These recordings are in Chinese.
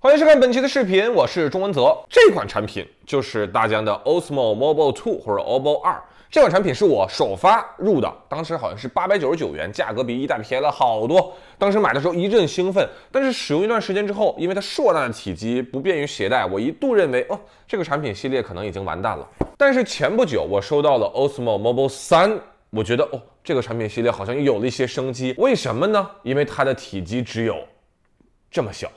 欢迎收看本期的视频，我是钟文泽。这款产品就是大疆的 Osmo Mobile 2或者 Osmo 二。这款产品是我首发入的，当时好像是八百九十九元，价格比一代便宜了好多。当时买的时候一阵兴奋，但是使用一段时间之后，因为它硕大的体积不便于携带，我一度认为哦，这个产品系列可能已经完蛋了。但是前不久我收到了 Osmo Mobile 三，我觉得哦，这个产品系列好像有了一些生机。为什么呢？因为它的体积只有这么小。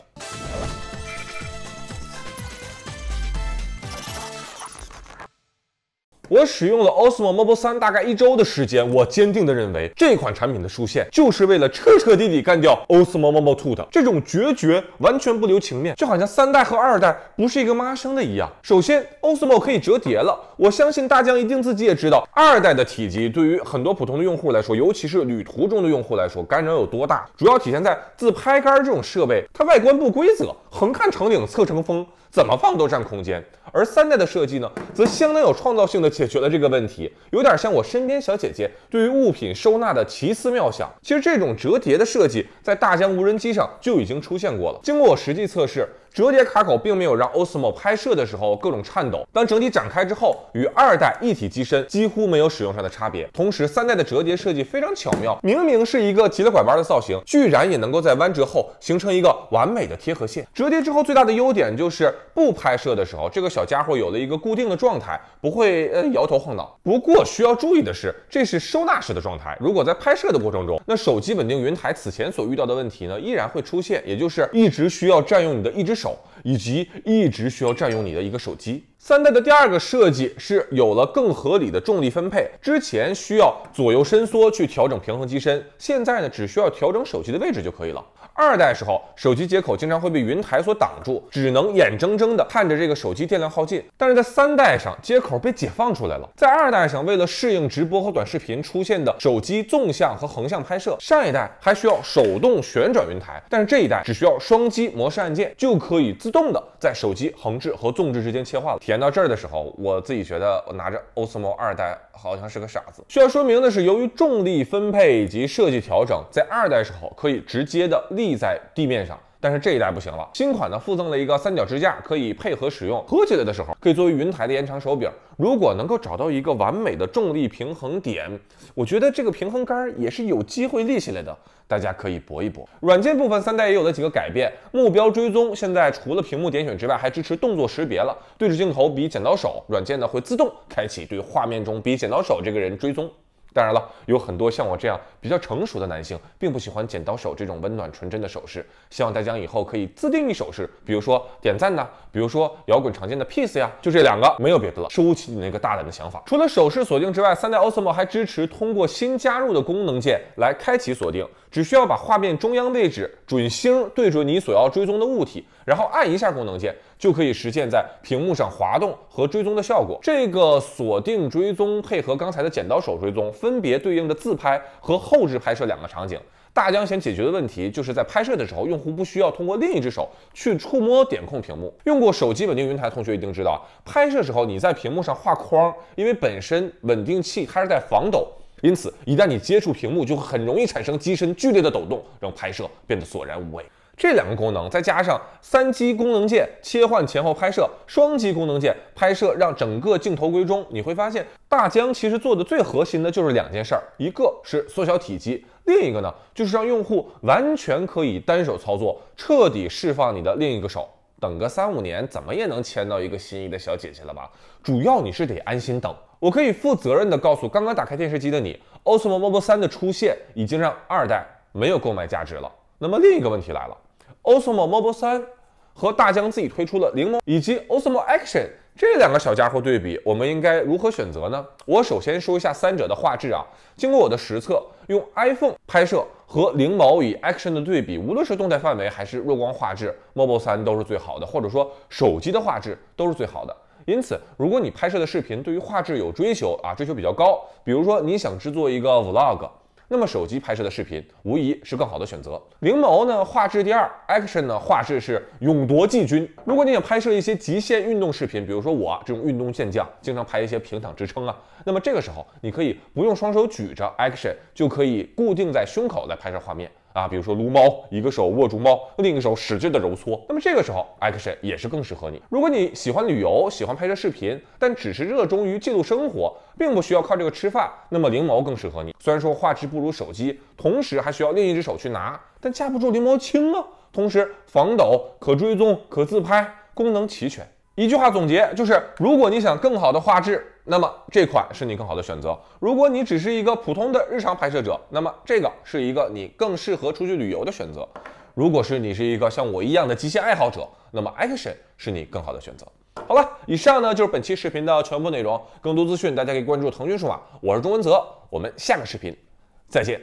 我使用了 Osmo Mobile 三大概一周的时间，我坚定地认为这款产品的出现就是为了彻彻底底干掉 Osmo Mobile Two 的这种决绝，完全不留情面，就好像三代和二代不是一个妈生的一样。首先，Osmo 可以折叠了，我相信大疆一定自己也知道二代的体积对于很多普通的用户来说，尤其是旅途中的用户来说，干扰有多大。主要体现在自拍杆这种设备，它外观不规则，横看成岭，侧成峰，怎么放都占空间。而三代的设计呢，则相当有创造性的。解决了这个问题，有点像我身边小姐姐对于物品收纳的奇思妙想。其实这种折叠的设计在大疆无人机上就已经出现过了。经过我实际测试。折叠卡口并没有让 Osmo 拍摄的时候各种颤抖。当整体展开之后，与二代一体机身几乎没有使用上的差别。同时，三代的折叠设计非常巧妙，明明是一个急了拐弯的造型，居然也能够在弯折后形成一个完美的贴合线。折叠之后最大的优点就是，不拍摄的时候，这个小家伙有了一个固定的状态，不会呃摇头晃脑。不过需要注意的是，这是收纳式的状态。如果在拍摄的过程中，那手机稳定云台此前所遇到的问题呢，依然会出现，也就是一直需要占用你的一只手。手以及一直需要占用你的一个手机。三代的第二个设计是有了更合理的重力分配，之前需要左右伸缩去调整平衡机身，现在呢只需要调整手机的位置就可以了。二代时候手机接口经常会被云台所挡住，只能眼睁睁的看着这个手机电量耗尽。但是在三代上接口被解放出来了。在二代上为了适应直播和短视频出现的手机纵向和横向拍摄，上一代还需要手动旋转云台，但是这一代只需要双击模式按键就可以自动的在手机横置和纵置之间切换了。填到这儿的时候，我自己觉得我拿着 Osmo 二代好像是个傻子。需要说明的是，由于重力分配以及设计调整，在二代时候可以直接的立在地面上。但是这一代不行了，新款呢附赠了一个三角支架，可以配合使用，合起来的时候可以作为云台的延长手柄。如果能够找到一个完美的重力平衡点，我觉得这个平衡杆也是有机会立起来的，大家可以搏一搏。软件部分，三代也有了几个改变，目标追踪现在除了屏幕点选之外，还支持动作识别了，对着镜头比剪刀手，软件呢会自动开启对画面中比剪刀手这个人追踪。当然了，有很多像我这样比较成熟的男性，并不喜欢剪刀手这种温暖纯真的手势。希望大家以后可以自定义手势，比如说点赞呐，比如说摇滚常见的 peace 呀，就这两个，没有别的了。收起你那个大胆的想法。除了手势锁定之外，三代 Osmo 还支持通过新加入的功能键来开启锁定。只需要把画面中央位置准星对准你所要追踪的物体，然后按一下功能键，就可以实现在屏幕上滑动和追踪的效果。这个锁定追踪配合刚才的剪刀手追踪。分别对应着自拍和后置拍摄两个场景。大疆想解决的问题，就是在拍摄的时候，用户不需要通过另一只手去触摸点控屏幕。用过手机稳定云台的同学一定知道，拍摄时候你在屏幕上画框，因为本身稳定器它是在防抖，因此一旦你接触屏幕，就会很容易产生机身剧烈的抖动，让拍摄变得索然无味。这两个功能再加上三击功能键切换前后拍摄，双击功能键拍摄，让整个镜头归中。你会发现，大疆其实做的最核心的就是两件事儿，一个是缩小体积，另一个呢就是让用户完全可以单手操作，彻底释放你的另一个手。等个三五年，怎么也能牵到一个心仪的小姐姐了吧？主要你是得安心等。我可以负责任的告诉刚刚打开电视机的你，Osmo Mobile 3的出现已经让二代没有购买价值了。那么另一个问题来了。Osmo Mobile 三和大疆自己推出的灵猫以及 Osmo Action 这两个小家伙对比，我们应该如何选择呢？我首先说一下三者的画质啊。经过我的实测，用 iPhone 拍摄和灵眸与 Action 的对比，无论是动态范围还是弱光画质，Mobile 三都是最好的，或者说手机的画质都是最好的。因此，如果你拍摄的视频对于画质有追求啊，追求比较高，比如说你想制作一个 vlog。那么手机拍摄的视频无疑是更好的选择。灵眸呢画质第二，Action 呢画质是勇夺季军。如果你想拍摄一些极限运动视频，比如说我这种运动健将，经常拍一些平躺支撑啊，那么这个时候你可以不用双手举着，Action 就可以固定在胸口来拍摄画面。啊，比如说撸猫，一个手握住猫，另一个手使劲的揉搓。那么这个时候，Action 也是更适合你。如果你喜欢旅游，喜欢拍摄视频，但只是热衷于记录生活，并不需要靠这个吃饭，那么灵眸更适合你。虽然说画质不如手机，同时还需要另一只手去拿，但架不住灵眸轻啊。同时防抖、可追踪、可自拍，功能齐全。一句话总结就是：如果你想更好的画质。那么这款是你更好的选择。如果你只是一个普通的日常拍摄者，那么这个是一个你更适合出去旅游的选择。如果是你是一个像我一样的极限爱好者，那么 Action 是你更好的选择。好了，以上呢就是本期视频的全部内容。更多资讯大家可以关注腾讯数码，我是钟文泽，我们下个视频再见。